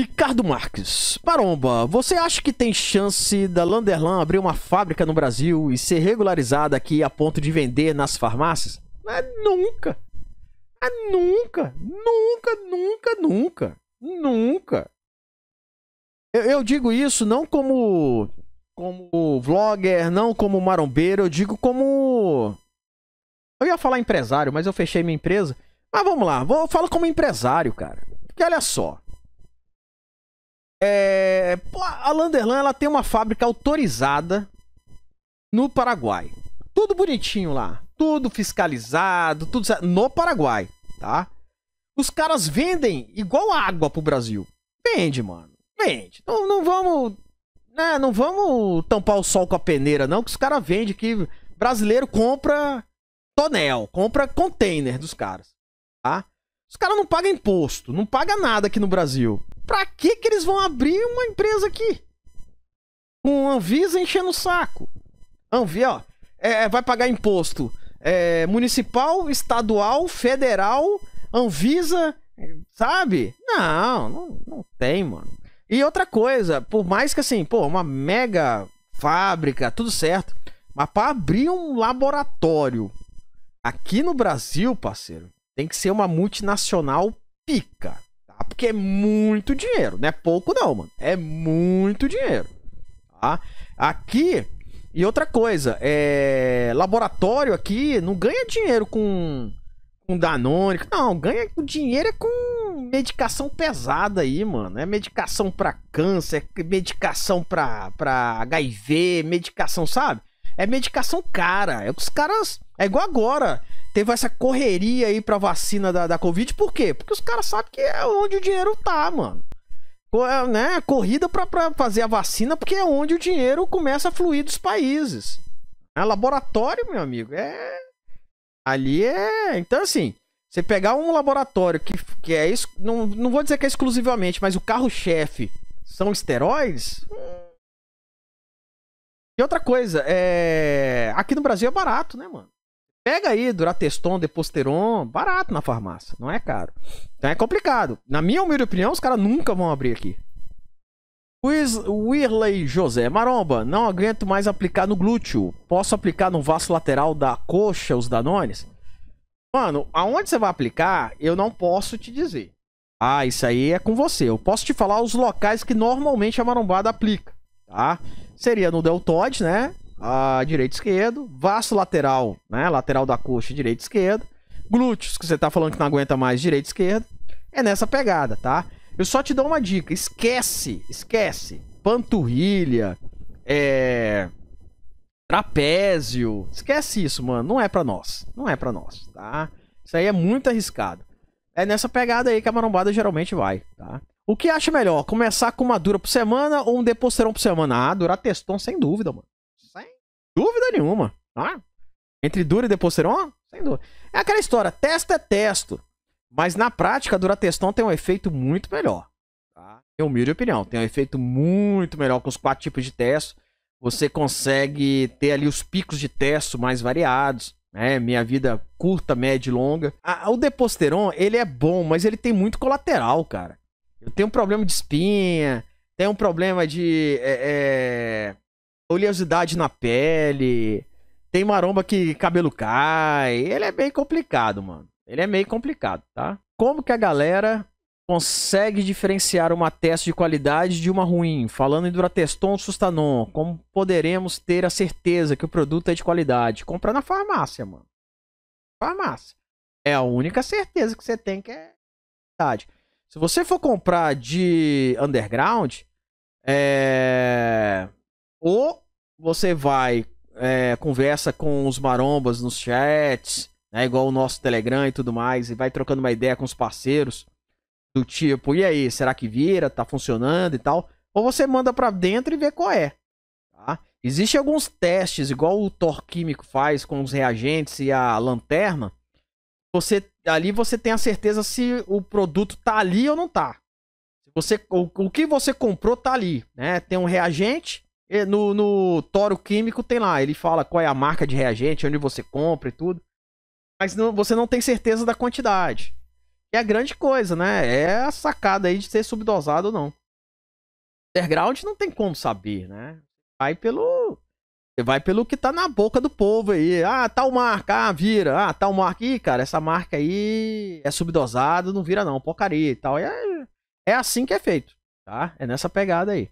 Ricardo Marques, Maromba, você acha que tem chance da Landerlan abrir uma fábrica no Brasil e ser regularizada aqui a ponto de vender nas farmácias? É nunca! É nunca! Nunca, nunca, nunca! Nunca! Eu, eu digo isso não como como vlogger, não como marombeiro, eu digo como. Eu ia falar empresário, mas eu fechei minha empresa. Mas vamos lá, vou falo como empresário, cara. Porque olha só. É, a Landerlan ela tem uma fábrica autorizada no Paraguai. Tudo bonitinho lá, tudo fiscalizado, tudo no Paraguai, tá? Os caras vendem igual água pro Brasil. Vende, mano. Vende. Não, não vamos, né, não vamos tampar o sol com a peneira não, que os caras vendem que brasileiro compra tonel, compra container dos caras, tá? Os caras não pagam imposto, não paga nada aqui no Brasil. Pra que que eles vão abrir uma empresa aqui? Com Anvisa enchendo o saco. Anvisa, ó, é, é, vai pagar imposto é, municipal, estadual, federal, Anvisa, sabe? Não, não, não tem, mano. E outra coisa, por mais que assim, pô, uma mega fábrica, tudo certo, mas para abrir um laboratório aqui no Brasil, parceiro, tem que ser uma multinacional pica porque é muito dinheiro, não é pouco não, mano. É muito dinheiro, tá? Aqui, e outra coisa, é... laboratório aqui não ganha dinheiro com, com Danone, não, ganha o dinheiro é com medicação pesada aí, mano. É medicação para câncer, é medicação pra, pra HIV, medicação, sabe? É medicação cara, é os caras... É igual agora, teve essa correria aí pra vacina da, da Covid, por quê? Porque os caras sabem que é onde o dinheiro tá, mano. É, né? É corrida pra, pra fazer a vacina, porque é onde o dinheiro começa a fluir dos países. É laboratório, meu amigo, é. Ali é. Então, assim, você pegar um laboratório que, que é isso. Não, não vou dizer que é exclusivamente, mas o carro-chefe são esteroides. Hum. E outra coisa, é. Aqui no Brasil é barato, né, mano? Pega aí Durateston, Deposteron, barato na farmácia, não é caro. Então é complicado. Na minha humilde opinião, os caras nunca vão abrir aqui. Luiz Wirley José Maromba, não aguento mais aplicar no glúteo. Posso aplicar no vaso lateral da coxa os danones? Mano, aonde você vai aplicar, eu não posso te dizer. Ah, isso aí é com você. Eu posso te falar os locais que normalmente a marombada aplica, tá? Seria no deltoide, né? a direito esquerdo, vasto lateral, né? Lateral da coxa, direito esquerdo, glúteos, que você tá falando que não aguenta mais, direito esquerdo. É nessa pegada, tá? Eu só te dou uma dica, esquece, esquece. Panturrilha, é trapézio. Esquece isso, mano, não é para nós. Não é para nós, tá? Isso aí é muito arriscado. É nessa pegada aí que a marombada geralmente vai, tá? O que acha melhor? Começar com uma dura por semana ou um deposterão por semana? Ah, durar teston sem dúvida, mano. Dúvida nenhuma. Tá? entre dura e deposteron? Sem dúvida. É aquela história, testa é testo. Mas na prática, a Durateston tem um efeito muito melhor. Tá? É humilde opinião. Tem um efeito muito melhor com os quatro tipos de testo. Você consegue ter ali os picos de testo mais variados. Né? Minha vida curta, média e longa. A, o Deposteron, ele é bom, mas ele tem muito colateral, cara. Eu tenho um problema de espinha, tem um problema de... É, é oleosidade na pele, tem maromba que cabelo cai. Ele é bem complicado, mano. Ele é meio complicado, tá? Como que a galera consegue diferenciar uma teste de qualidade de uma ruim? Falando em Durateston ou Sustanon, como poderemos ter a certeza que o produto é de qualidade? Comprar na farmácia, mano. Farmácia. É a única certeza que você tem que é qualidade. Se você for comprar de underground, é você vai, é, conversa com os marombas nos chats, né? Igual o nosso Telegram e tudo mais, e vai trocando uma ideia com os parceiros. Do tipo, e aí, será que vira? Tá funcionando e tal? Ou você manda pra dentro e vê qual é. Tá? Existem alguns testes, igual o Thor Químico faz com os reagentes e a lanterna. Você ali você tem a certeza se o produto tá ali ou não tá. Você, o, o que você comprou tá ali, né? Tem um reagente é, no, no Toro Químico tem lá, ele fala qual é a marca de reagente, onde você compra e tudo. Mas não, você não tem certeza da quantidade. E é a grande coisa, né? É a sacada aí de ser subdosado ou não. Underground não tem como saber, né? Vai pelo. Vai pelo que tá na boca do povo aí. Ah, tal marca, ah, vira. Ah, tal marca. Ih, cara, essa marca aí é subdosada, não vira não, porcaria e tal. E é, é assim que é feito, tá? É nessa pegada aí.